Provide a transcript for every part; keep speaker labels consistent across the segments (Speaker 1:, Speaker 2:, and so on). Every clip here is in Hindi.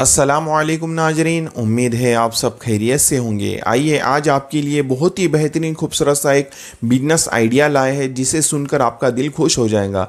Speaker 1: असलम नाजरीन उम्मीद है आप सब खैरियत से होंगे आइए आज आपके लिए बहुत ही बेहतरीन खूबसूरत सा एक बिजनेस आइडिया लाए है जिसे सुनकर आपका दिल खुश हो जाएगा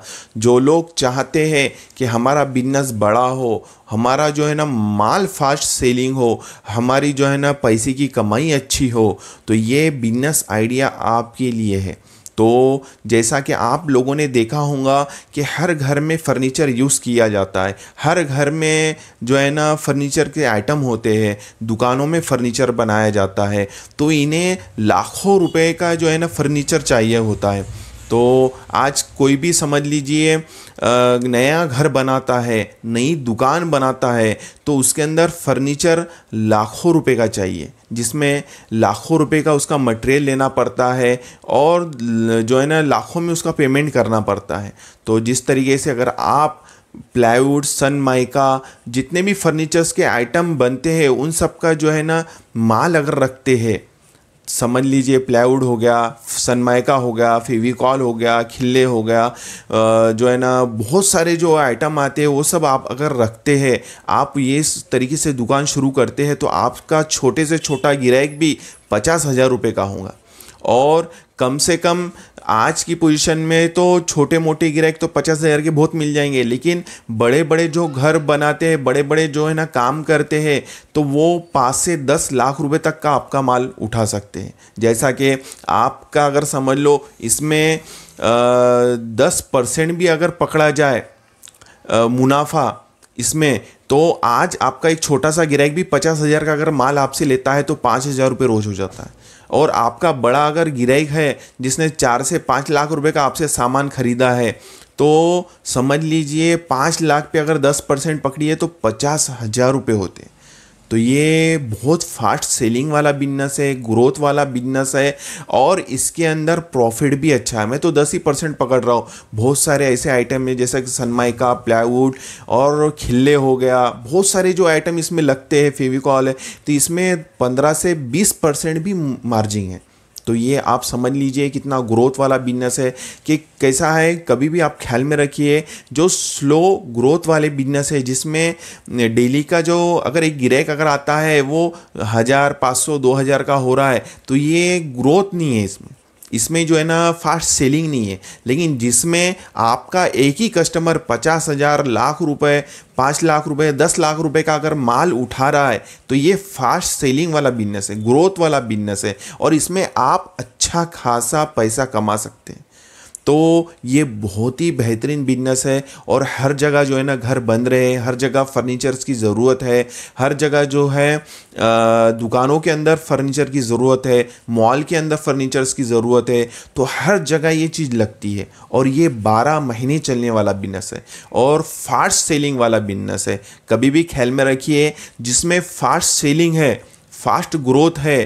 Speaker 1: जो लोग चाहते हैं कि हमारा बिजनेस बड़ा हो हमारा जो है ना माल फास्ट सेलिंग हो हमारी जो है ना पैसे की कमाई अच्छी हो तो ये बिजनेस आइडिया आपके लिए है तो जैसा कि आप लोगों ने देखा होगा कि हर घर में फ़र्नीचर यूज़ किया जाता है हर घर में जो है ना फ़र्नीचर के आइटम होते हैं दुकानों में फ़र्नीचर बनाया जाता है तो इन्हें लाखों रुपए का जो है ना फ़र्नीचर चाहिए होता है तो आज कोई भी समझ लीजिए नया घर बनाता है नई दुकान बनाता है तो उसके अंदर फर्नीचर लाखों रुपए का चाहिए जिसमें लाखों रुपए का उसका मटेरियल लेना पड़ता है और जो है ना लाखों में उसका पेमेंट करना पड़ता है तो जिस तरीके से अगर आप प्लाईवुड माइका जितने भी फर्नीचर्स के आइटम बनते हैं उन सब का जो है ना माल अगर रखते हैं समझ लीजिए प्लाईवुड हो गया सनमाइका हो गया फेविकॉल हो गया खिल्ले हो गया जो है ना बहुत सारे जो आइटम आते हैं वो सब आप अगर रखते हैं आप ये तरीके से दुकान शुरू करते हैं तो आपका छोटे से छोटा गिराक भी पचास हज़ार रुपये का होगा और कम से कम आज की पोजीशन में तो छोटे मोटे गिराक तो पचास हज़ार के बहुत मिल जाएंगे लेकिन बड़े बड़े जो घर बनाते हैं बड़े बड़े जो है ना काम करते हैं तो वो पाँच से दस लाख रुपए तक का आपका माल उठा सकते हैं जैसा कि आपका अगर समझ लो इसमें दस परसेंट भी अगर पकड़ा जाए मुनाफा इसमें तो आज आपका एक छोटा सा गिराक भी पचास हज़ार का अगर माल आपसे लेता है तो पाँच हज़ार रुपये रोज़ हो जाता है और आपका बड़ा अगर गिराई है जिसने चार से पाँच लाख रुपए का आपसे सामान खरीदा है तो समझ लीजिए पाँच लाख पे अगर दस परसेंट पकड़िए तो पचास हज़ार रुपये होते हैं तो ये बहुत फास्ट सेलिंग वाला बिजनेस है ग्रोथ वाला बिजनेस है और इसके अंदर प्रॉफिट भी अच्छा है मैं तो दस ही परसेंट पकड़ रहा हूँ बहुत सारे ऐसे आइटम हैं जैसा कि सनमाइका प्लाईवुड और खिल्ले हो गया बहुत सारे जो आइटम इसमें लगते हैं फेविकॉल है तो इसमें पंद्रह से बीस परसेंट भी मार्जिन है तो ये आप समझ लीजिए कितना ग्रोथ वाला बिजनेस है कि कैसा है कभी भी आप ख्याल में रखिए जो स्लो ग्रोथ वाले बिजनेस है जिसमें डेली का जो अगर एक गिरेक अगर आता है वो हज़ार पाँच सौ दो हज़ार का हो रहा है तो ये ग्रोथ नहीं है इसमें इसमें जो है ना फास्ट सेलिंग नहीं है लेकिन जिसमें आपका एक ही कस्टमर पचास हज़ार लाख रुपए पाँच लाख रुपए दस लाख रुपए का अगर माल उठा रहा है तो ये फास्ट सेलिंग वाला बिजनेस है ग्रोथ वाला बिजनेस है और इसमें आप अच्छा खासा पैसा कमा सकते हैं तो ये बहुत ही बेहतरीन बिजनेस है और हर जगह जो है ना घर बन रहे हैं हर जगह फर्नीचर्स की ज़रूरत है हर जगह जो है दुकानों के अंदर फर्नीचर की ज़रूरत है मॉल के अंदर फर्नीचर्स की ज़रूरत है तो हर जगह ये चीज़ लगती है और ये बारह महीने चलने वाला बिजनेस है और फास्ट सेलिंग वाला बिजनेस है कभी भी ख्याल में रखिए जिसमें फास्ट सेलिंग है फास्ट ग्रोथ है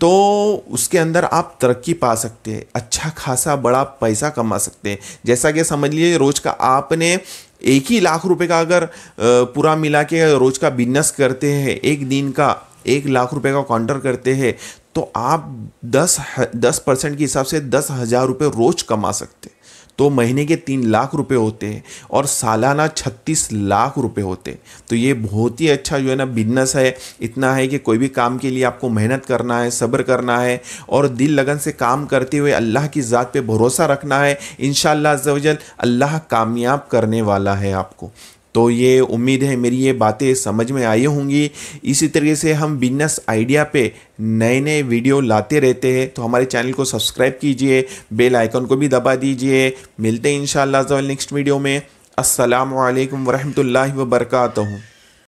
Speaker 1: तो उसके अंदर आप तरक्की पा सकते हैं अच्छा खासा बड़ा पैसा कमा सकते हैं जैसा कि समझ लीजिए रोज़ का आपने एक ही लाख रुपए का अगर पूरा मिला के रोज़ का बिजनेस करते हैं एक दिन का एक लाख रुपए का काउंटर करते हैं तो आप दस दस परसेंट के हिसाब से दस हज़ार रुपये रोज़ कमा सकते तो महीने के तीन लाख रुपए होते हैं और सालाना छत्तीस लाख रुपए होते तो ये बहुत ही अच्छा जो है ना बिजनेस है इतना है कि कोई भी काम के लिए आपको मेहनत करना है सब्र करना है और दिल लगन से काम करते हुए अल्लाह की ज़ात पे भरोसा रखना है इन शाह अल्लाह कामयाब करने वाला है आपको तो ये उम्मीद है मेरी ये बातें समझ में आई होंगी इसी तरीके से हम बिजनेस आइडिया पे नए नए वीडियो लाते रहते हैं तो हमारे चैनल को सब्सक्राइब कीजिए बेल आइकन को भी दबा दीजिए मिलते हैं इन नेक्स्ट वीडियो में असलकम वरहमल वर्का